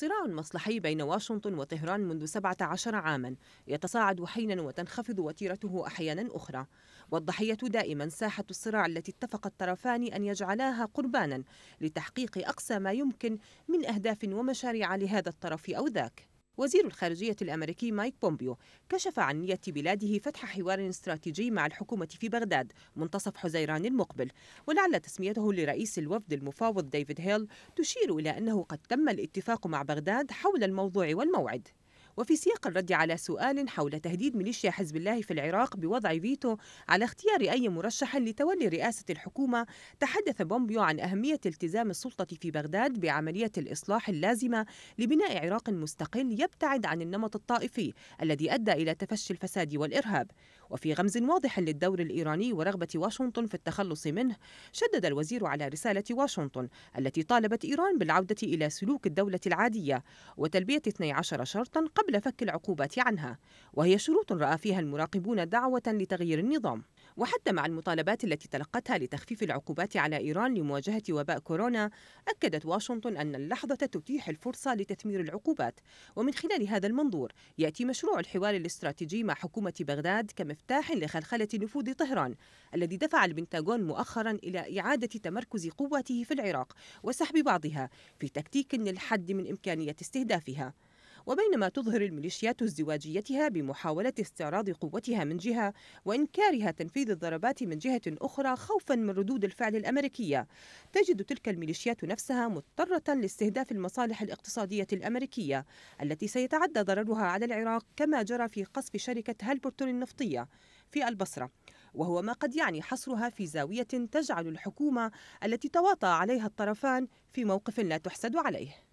صراع مصلحي بين واشنطن وطهران منذ 17 عاما يتصاعد حينا وتنخفض وتيرته أحيانا أخرى والضحية دائما ساحة الصراع التي اتفق الطرفان أن يجعلاها قربانا لتحقيق أقصى ما يمكن من أهداف ومشاريع لهذا الطرف أو ذاك وزير الخارجية الأمريكي مايك بومبيو كشف عن نية بلاده فتح حوار استراتيجي مع الحكومة في بغداد منتصف حزيران المقبل ولعل تسميته لرئيس الوفد المفاوض ديفيد هيل تشير إلى أنه قد تم الاتفاق مع بغداد حول الموضوع والموعد وفي سياق الرد على سؤال حول تهديد ميليشيا حزب الله في العراق بوضع فيتو على اختيار أي مرشح لتولي رئاسة الحكومة تحدث بومبيو عن أهمية التزام السلطة في بغداد بعملية الإصلاح اللازمة لبناء عراق مستقل يبتعد عن النمط الطائفي الذي أدى إلى تفشي الفساد والإرهاب وفي غمز واضح للدور الإيراني ورغبة واشنطن في التخلص منه شدد الوزير على رسالة واشنطن التي طالبت إيران بالعودة إلى سلوك الدولة العادية وتلبية 12 شرطا قبل فك العقوبات عنها وهي شروط رأى فيها المراقبون دعوة لتغيير النظام وحتى مع المطالبات التي تلقتها لتخفيف العقوبات على إيران لمواجهة وباء كورونا أكدت واشنطن أن اللحظة تتيح الفرصة لتثمير العقوبات ومن خلال هذا المنظور يأتي مشروع الحوار الاستراتيجي مع حكومة بغداد كمفتاح لخلخلة نفوذ طهران الذي دفع البنتاغون مؤخرا إلى إعادة تمركز قواته في العراق وسحب بعضها في تكتيك للحد من إمكانية استهدافها وبينما تظهر الميليشيات ازدواجيتها بمحاولة استعراض قوتها من جهة وإنكارها تنفيذ الضربات من جهة أخرى خوفا من ردود الفعل الأمريكية تجد تلك الميليشيات نفسها مضطرة لاستهداف المصالح الاقتصادية الأمريكية التي سيتعدى ضررها على العراق كما جرى في قصف شركة هالبرتون النفطية في البصرة وهو ما قد يعني حصرها في زاوية تجعل الحكومة التي تواطأ عليها الطرفان في موقف لا تحسد عليه